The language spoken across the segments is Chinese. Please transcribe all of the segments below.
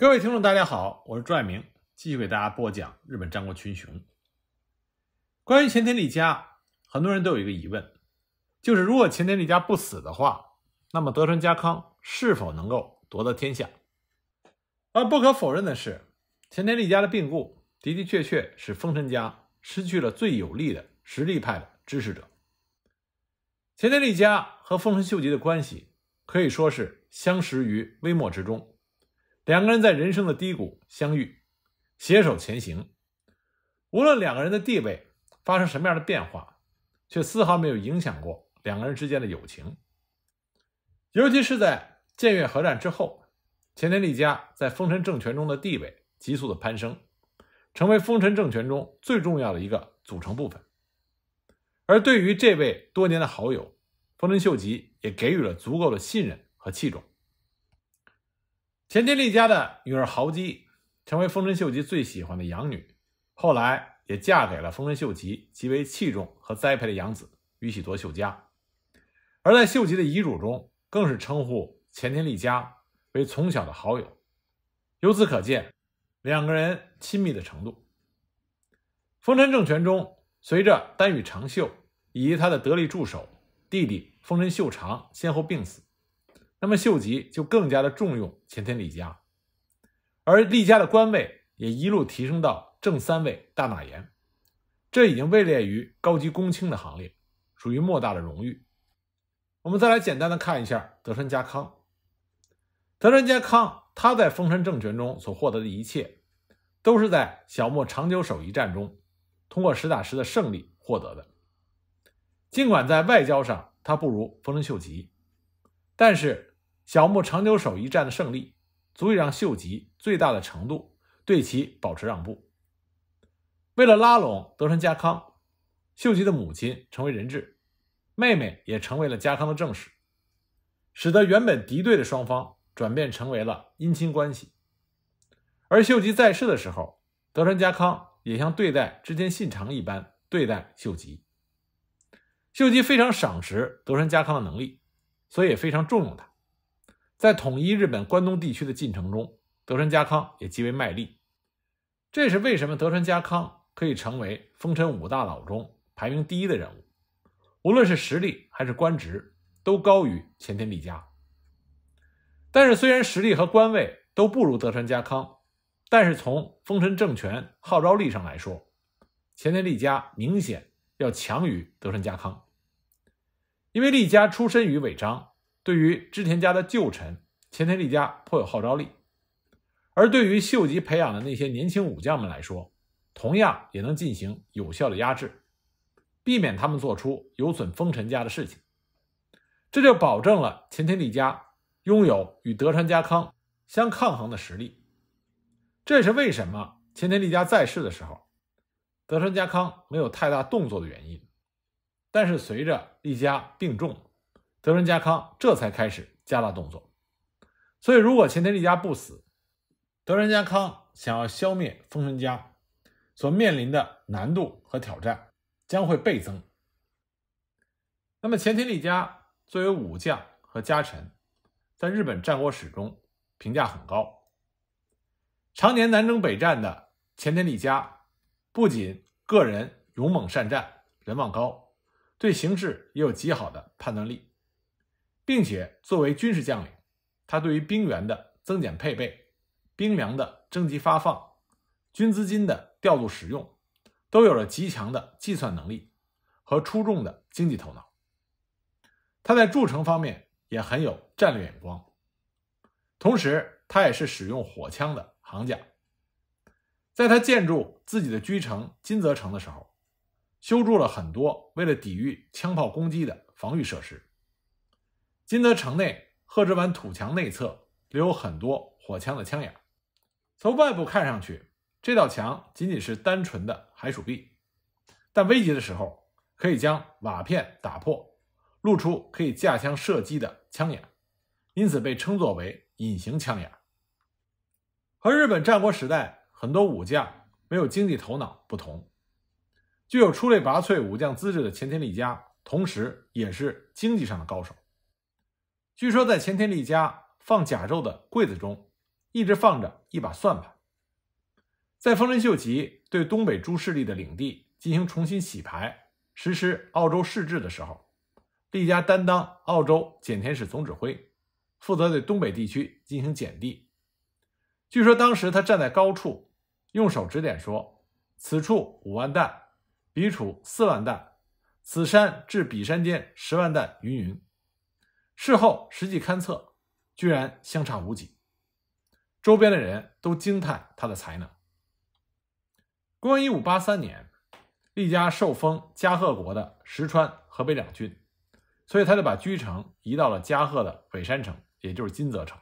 各位听众，大家好，我是朱爱明，继续给大家播讲日本战国群雄。关于前田利家，很多人都有一个疑问，就是如果前田利家不死的话，那么德川家康是否能够夺得天下？而不可否认的是，前田利家的病故的的确确是丰臣家失去了最有力的实力派的支持者。前田利家和丰臣秀吉的关系可以说是相识于微末之中。两个人在人生的低谷相遇，携手前行。无论两个人的地位发生什么样的变化，却丝毫没有影响过两个人之间的友情。尤其是在建越合战之后，前田利家在丰臣政权中的地位急速的攀升，成为丰臣政权中最重要的一个组成部分。而对于这位多年的好友，丰臣秀吉也给予了足够的信任和器重。前田利家的女儿豪姬，成为丰臣秀吉最喜欢的养女，后来也嫁给了丰臣秀吉极为器重和栽培的养子宇喜多秀家。而在秀吉的遗嘱中，更是称呼前田利家为从小的好友。由此可见，两个人亲密的程度。丰臣政权中，随着丹羽长秀以及他的得力助手弟弟丰臣秀长先后病死。那么，秀吉就更加的重用前田利家，而利家的官位也一路提升到正三位大马岩，这已经位列于高级公卿的行列，属于莫大的荣誉。我们再来简单的看一下德川家康。德川家康他在丰臣政权中所获得的一切，都是在小牧长久守一战中通过实打实的胜利获得的。尽管在外交上他不如丰臣秀吉，但是。小牧长久守一战的胜利，足以让秀吉最大的程度对其保持让步。为了拉拢德川家康，秀吉的母亲成为人质，妹妹也成为了家康的正室，使得原本敌对的双方转变成为了姻亲关系。而秀吉在世的时候，德川家康也像对待织田信长一般对待秀吉。秀吉非常赏识德川家康的能力，所以也非常重用他。在统一日本关东地区的进程中，德川家康也极为卖力。这是为什么德川家康可以成为丰臣五大佬中排名第一的人物？无论是实力还是官职，都高于前田利家。但是，虽然实力和官位都不如德川家康，但是从丰臣政权号召力上来说，前田利家明显要强于德川家康。因为利家出身于尾张。对于织田家的旧臣前田利家颇有号召力，而对于秀吉培养的那些年轻武将们来说，同样也能进行有效的压制，避免他们做出有损丰臣家的事情。这就保证了前田利家拥有与德川家康相抗衡的实力。这也是为什么前田利家在世的时候，德川家康没有太大动作的原因。但是随着利家病重，德川家康这才开始加大动作，所以如果前田利家不死，德川家康想要消灭丰臣家，所面临的难度和挑战将会倍增。那么前田利家作为武将和家臣，在日本战国史中评价很高。常年南征北战的前田利家，不仅个人勇猛善战，人望高，对形势也有极好的判断力。并且作为军事将领，他对于兵员的增减配备、兵粮的征集发放、军资金的调度使用，都有着极强的计算能力和出众的经济头脑。他在筑城方面也很有战略眼光，同时他也是使用火枪的行家。在他建筑自己的居城金泽城的时候，修筑了很多为了抵御枪炮攻击的防御设施。金泽城内贺知丸土墙内侧留有很多火枪的枪眼，从外部看上去，这道墙仅仅是单纯的海鼠壁，但危急的时候可以将瓦片打破，露出可以架枪射击的枪眼，因此被称作为“隐形枪眼”。和日本战国时代很多武将没有经济头脑不同，具有出类拔萃武将资质的前田利家，同时也是经济上的高手。据说在前田利家放甲胄的柜子中，一直放着一把算盘。在丰臣秀吉对东北诸势力的领地进行重新洗牌，实施澳洲氏制的时候，利家担当澳洲检田使总指挥，负责对东北地区进行检地。据说当时他站在高处，用手指点说：“此处五万担，彼处四万担，此山至彼山间十万担云云。”事后实际勘测，居然相差无几。周边的人都惊叹他的才能。公元一五八三年，利家受封加贺国的石川河北两郡，所以他就把居城移到了加贺的尾山城，也就是金泽城。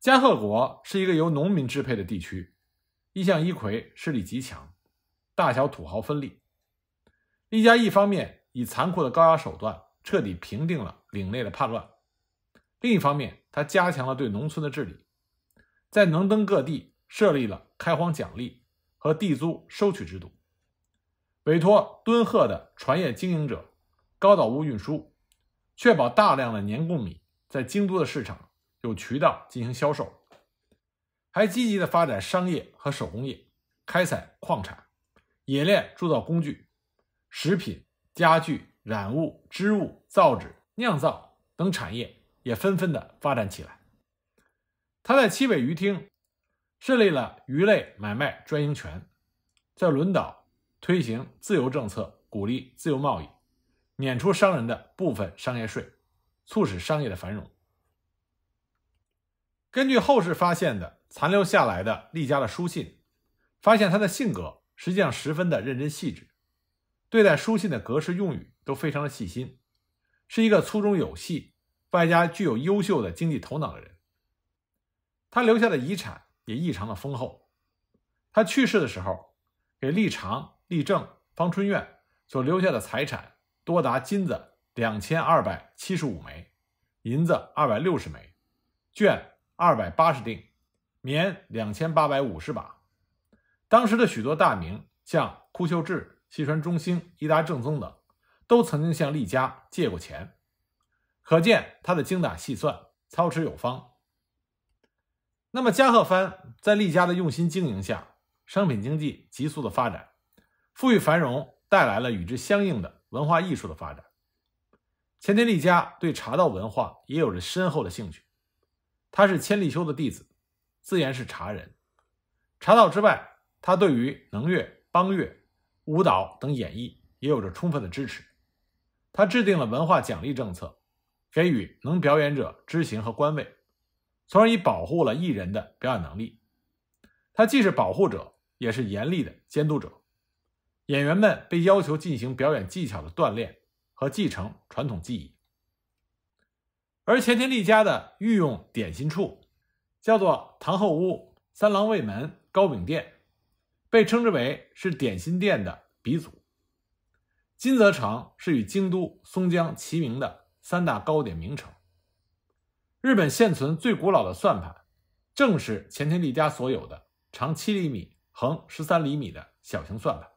加贺国是一个由农民支配的地区，一向一揆势力极强，大小土豪分立。利家一方面以残酷的高压手段。彻底平定了岭内的叛乱。另一方面，他加强了对农村的治理，在能登各地设立了开荒奖励和地租收取制度，委托敦贺的船业经营者高岛屋运输，确保大量的年贡米在京都的市场有渠道进行销售，还积极的发展商业和手工业，开采矿产，冶炼铸造工具、食品、家具。染物、织物、造纸、酿造等产业也纷纷的发展起来。他在七尾鱼厅设立了鱼类买卖专营权，在轮岛推行自由政策，鼓励自由贸易，免除商人的部分商业税，促使商业的繁荣。根据后世发现的残留下来的利家的书信，发现他的性格实际上十分的认真细致。对待书信的格式用语都非常的细心，是一个粗中有细，外加具有优秀的经济头脑的人。他留下的遗产也异常的丰厚。他去世的时候，给立长、立正、方春苑所留下的财产多达金子两千二百七十五枚，银子二百六十枚，绢二百八十锭，棉两千八百五十把。当时的许多大名，像库秀智、西川中兴、伊达正宗等，都曾经向利家借过钱，可见他的精打细算、操持有方。那么，加贺藩在利家的用心经营下，商品经济急速的发展，富裕繁荣带来了与之相应的文化艺术的发展。前田利家对茶道文化也有着深厚的兴趣，他是千利休的弟子，自然是茶人。茶道之外，他对于能乐、邦乐。舞蹈等演绎也有着充分的支持。他制定了文化奖励政策，给予能表演者知行和官位，从而以保护了艺人的表演能力。他既是保护者，也是严厉的监督者。演员们被要求进行表演技巧的锻炼和继承传统技艺。而前田利家的御用点心处叫做堂后屋三郎卫门糕饼店。被称之为是点心店的鼻祖，金泽城是与京都、松江齐名的三大糕点名城。日本现存最古老的算盘，正是前田利家所有的长七厘米、横十三厘米的小型算盘，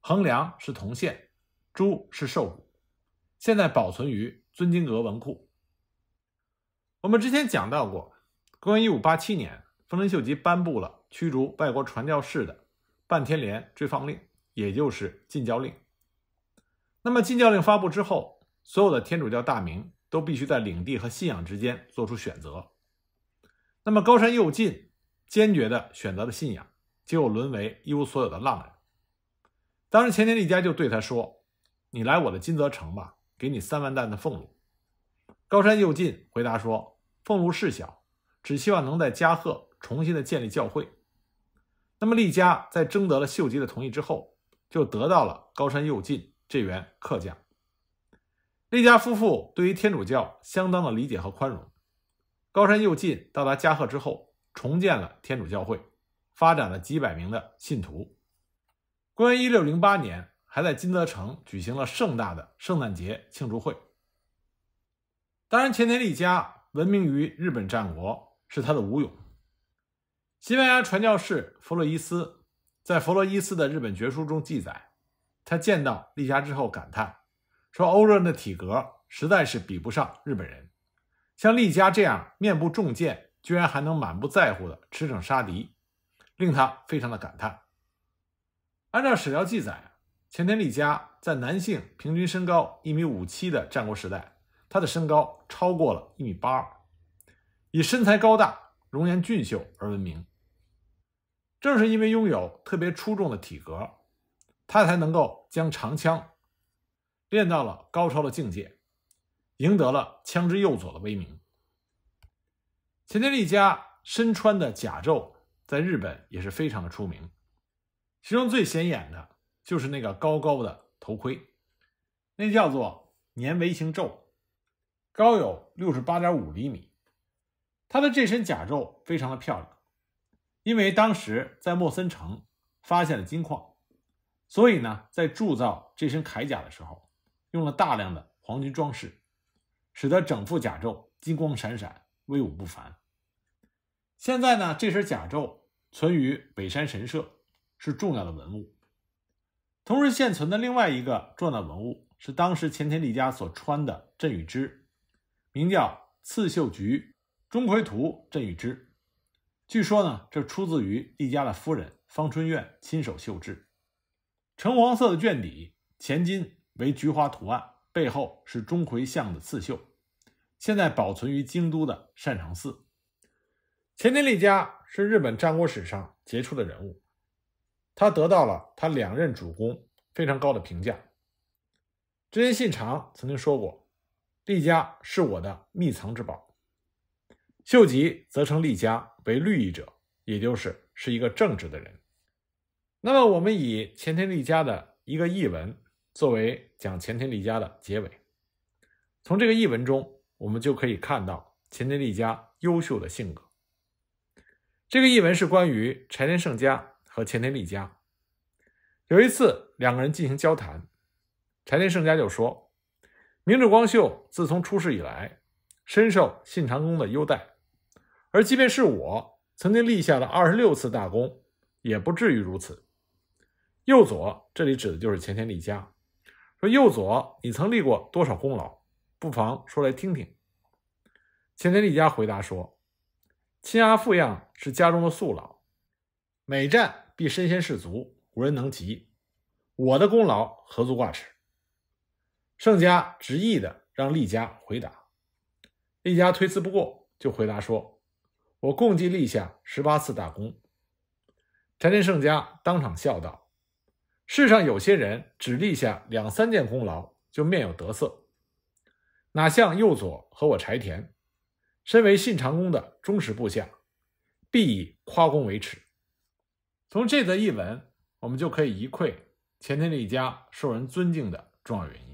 横梁是铜线，珠是兽骨，现在保存于尊经阁文库。我们之前讲到过，公元一五八七年，丰臣秀吉颁布了驱逐外国传教士的。半天连追放令，也就是禁教令。那么禁教令发布之后，所有的天主教大名都必须在领地和信仰之间做出选择。那么高山右近坚决的选择了信仰，就沦为一无所有的浪人。当时前田利家就对他说：“你来我的金泽城吧，给你三万担的俸禄。”高山右近回答说：“俸禄事小，只希望能在加贺重新的建立教会。”那么利嘉在征得了秀吉的同意之后，就得到了高山右近这员客将。利嘉夫妇对于天主教相当的理解和宽容。高山右近到达加贺之后，重建了天主教会，发展了几百名的信徒。公元一六零八年，还在金泽城举行了盛大的圣诞节庆祝会。当然，前田利家闻名于日本战国，是他的武勇。西班牙传教士弗洛伊斯在《弗洛伊斯的日本绝书》中记载，他见到丽佳之后感叹说：“欧洲人的体格实在是比不上日本人。像丽佳这样面部重剑，居然还能满不在乎地驰骋杀敌，令他非常的感叹。”按照史料记载，前田利佳在男性平均身高一米五七的战国时代，他的身高超过了一米八二，以身材高大、容颜俊秀而闻名。正是因为拥有特别出众的体格，他才能够将长枪练到了高超的境界，赢得了“枪之右左”的威名。前田利家身穿的甲胄在日本也是非常的出名，其中最显眼的就是那个高高的头盔，那叫做“年围型胄”，高有六十八点五厘米。他的这身甲胄非常的漂亮。因为当时在莫森城发现了金矿，所以呢，在铸造这身铠甲的时候，用了大量的黄金装饰，使得整副甲胄金光闪闪，威武不凡。现在呢，这身甲胄存于北山神社，是重要的文物。同时，现存的另外一个重要文物是当时前田利家所穿的镇羽之，名叫刺绣菊钟馗图镇羽之。据说呢，这出自于厉家的夫人方春苑亲手绣制，橙黄色的绢底，前襟为菊花图案，背后是钟馗像的刺绣，现在保存于京都的善长寺。前田利家是日本战国史上杰出的人物，他得到了他两任主公非常高的评价。真信长曾经说过，利家是我的秘藏之宝。秀吉则称立家为“绿意者”，也就是是一个正直的人。那么，我们以前田利家的一个译文作为讲前田利家的结尾。从这个译文中，我们就可以看到前田利家优秀的性格。这个译文是关于柴田胜家和前田利家。有一次，两个人进行交谈，柴田胜家就说：“明治光秀自从出世以来，深受信长公的优待。”而即便是我曾经立下了二十六次大功，也不至于如此。右左这里指的就是前田利家，说右左你曾立过多少功劳，不妨说来听听。前田利家回答说：“亲阿父样是家中的宿老，每战必身先士卒，无人能及。我的功劳何足挂齿。”盛家执意的让利家回答，利家推辞不过，就回答说。我共计立下十八次大功，柴田胜家当场笑道：“世上有些人只立下两三件功劳就面有得色，哪像右左和我柴田，身为信长公的忠实部下，必以夸功为耻。”从这则译文，我们就可以一窥前田利家受人尊敬的重要原因。